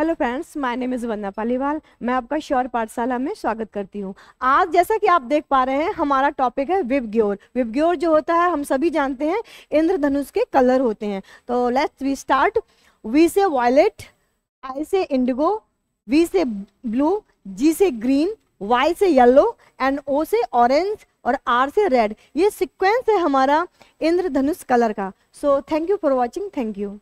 hello friends my name is Vandana Paliwal मैं आपका sure पाठशाला में स्वागत करती हूँ आज जैसा कि आप देख पा रहे हैं हमारा टॉपिक है विबग्योर विबग्योर जो होता है हम सभी जानते हैं इंद्रधनुष के कलर होते हैं तो लेट्स वी स्टार्ट वी से वायलेट आई से इंडिगो वी से ब्लू जी से ग्रीन वाई से येलो एंड ओ से ऑरेंज और आर से रेड ये सिक्वेंस है हमारा इंद्रधनुष कलर का so thank you for watching thank you